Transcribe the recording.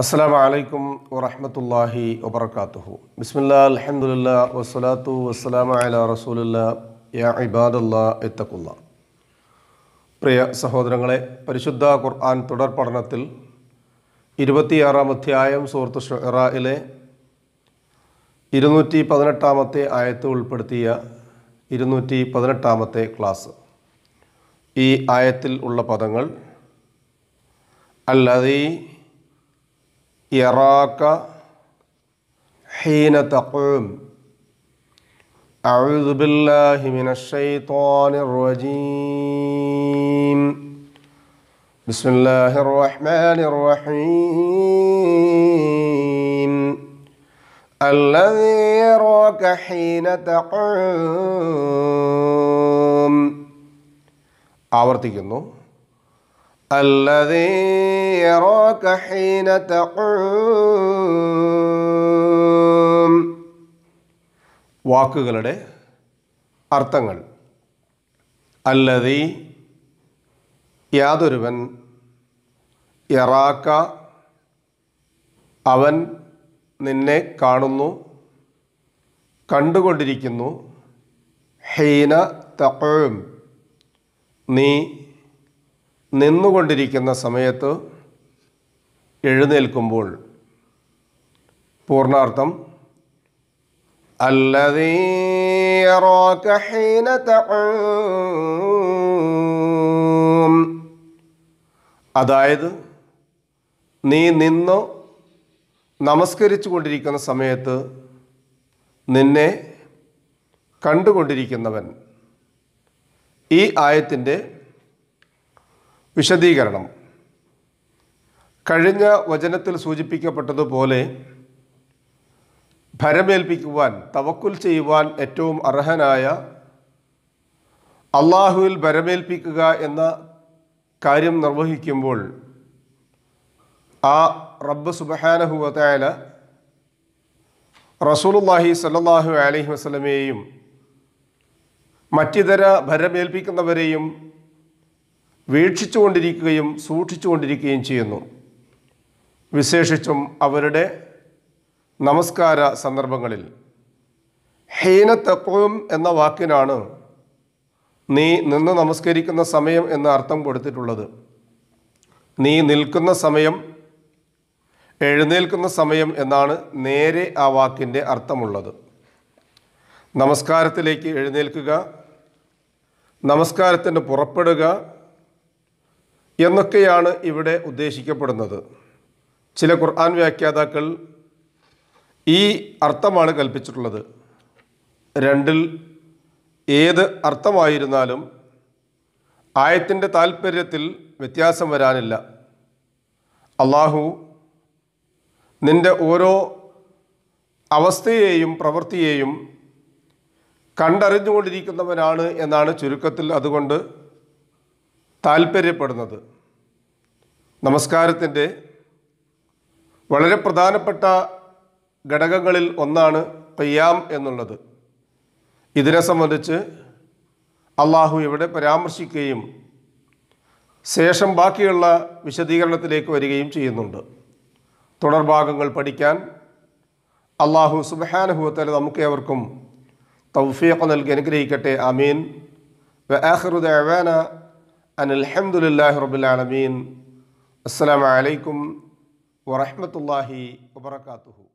അസ്സാം വലൈക്കും വറഹമത്തല്ലാഹി വബർക്കാത്തുഹു ബിസ്മില്ല അലഹമുല്ല വസ്സലാത്തു വസ്സലാം അല റസൂലുള്ള യാ ഇബാദല്ലാ പ്രിയ സഹോദരങ്ങളെ പരിശുദ്ധ ഖുർആൻ തുടർ പഠനത്തിൽ ഇരുപത്തിയാറാം അധ്യായം സുഹൃത്ത് ഷെറയിലെ ഇരുന്നൂറ്റി പതിനെട്ടാമത്തെ ആയത്ത് ഉൾപ്പെടുത്തിയ ഇരുന്നൂറ്റി പതിനെട്ടാമത്തെ ക്ലാസ് ഈ ആയത്തിൽ ഉള്ള പദങ്ങൾ അല്ലാതെ يراك حين تقوم أعوذ بالله من الشيطان الرجيم بسم الله الرحمن الرحيم الذي يراك حين تقوم ആവർത്തിക്കുന്നു الذي يراك حين تقوم വാക്കുകളുടെ അർത്ഥങ്ങൾ അല്ലതി യാതൊരുവൻ യറാക്ക അവൻ നിന്നെ കാണുന്നു കണ്ടുകൊണ്ടിരിക്കുന്നു ഹീന തക്കും നീ നിന്നുകൊണ്ടിരിക്കുന്ന സമയത്ത് എഴുന്നേൽക്കുമ്പോൾ പൂർണാർത്ഥം അതായത് നീ നിന്നു നമസ്കരിച്ചു കൊണ്ടിരിക്കുന്ന സമയത്ത് നിന്നെ കണ്ടുകൊണ്ടിരിക്കുന്നവൻ ഈ ആയത്തിൻ്റെ വിശദീകരണം കഴിഞ്ഞ വചനത്തിൽ സൂചിപ്പിക്കപ്പെട്ടതുപോലെ ഭരമേൽപ്പിക്കുവാൻ തവക്കുൽ ചെയ്യുവാൻ ഏറ്റവും അർഹനായ അള്ളാഹുവിൽ ഭരമേൽപ്പിക്കുക എന്ന കാര്യം നിർവഹിക്കുമ്പോൾ ആ റബ്ബ് സുബഹാനഹുവല റസൂലുല്ലാഹി സല്ലാഹു അലഹി വസ്ലമയെയും മറ്റിതര ഭരമേൽപ്പിക്കുന്നവരെയും വീക്ഷിച്ചുകൊണ്ടിരിക്കുകയും സൂക്ഷിച്ചുകൊണ്ടിരിക്കുകയും ചെയ്യുന്നു വിശേഷിച്ചും അവരുടെ നമസ്കാര സന്ദർഭങ്ങളിൽ ഹീന തക്വം എന്ന വാക്കിനാണ് നീ നിന്ന് നമസ്കരിക്കുന്ന സമയം എന്ന അർത്ഥം കൊടുത്തിട്ടുള്ളത് നീ നിൽക്കുന്ന സമയം എഴുന്നേൽക്കുന്ന സമയം എന്നാണ് നേരെ ആ വാക്കിൻ്റെ അർത്ഥമുള്ളത് നമസ്കാരത്തിലേക്ക് എഴുന്നേൽക്കുക നമസ്കാരത്തിന് പുറപ്പെടുക എന്നൊക്കെയാണ് ഇവിടെ ഉദ്ദേശിക്കപ്പെടുന്നത് ചില ഖുർആൻ വ്യാഖ്യാതാക്കൾ ഈ അർത്ഥമാണ് കൽപ്പിച്ചിട്ടുള്ളത് രണ്ടിൽ ഏത് അർത്ഥമായിരുന്നാലും ആയത്തിൻ്റെ താൽപ്പര്യത്തിൽ വ്യത്യാസം വരാനില്ല അള്ളാഹു നിൻ്റെ ഓരോ അവസ്ഥയെയും പ്രവൃത്തിയെയും കണ്ടറിഞ്ഞുകൊണ്ടിരിക്കുന്നവനാണ് എന്നാണ് ചുരുക്കത്തിൽ അതുകൊണ്ട് താൽപ്പര്യപ്പെടുന്നത് നമസ്കാരത്തിൻ്റെ വളരെ പ്രധാനപ്പെട്ട ഘടകങ്ങളിൽ ഒന്നാണ് ഖയ്യാം എന്നുള്ളത് ഇതിനെ സംബന്ധിച്ച് അള്ളാഹു ഇവിടെ പരാമർശിക്കുകയും ശേഷം ബാക്കിയുള്ള വിശദീകരണത്തിലേക്ക് വരികയും ചെയ്യുന്നുണ്ട് തുടർഭാഗങ്ങൾ പഠിക്കാൻ അള്ളാഹു സുബഹാനുഭവത്തിൽ നമുക്ക് ഏവർക്കും തൗഫീഖ് നൽകി അനുഗ്രഹിക്കട്ടെ അമീൻ അനിൽഹമുല്ലാ റബുലാലമീൻ അസ്സാം വലൈക്കും വറഹമത്തല്ലാഹി വബർക്കാത്തുഹു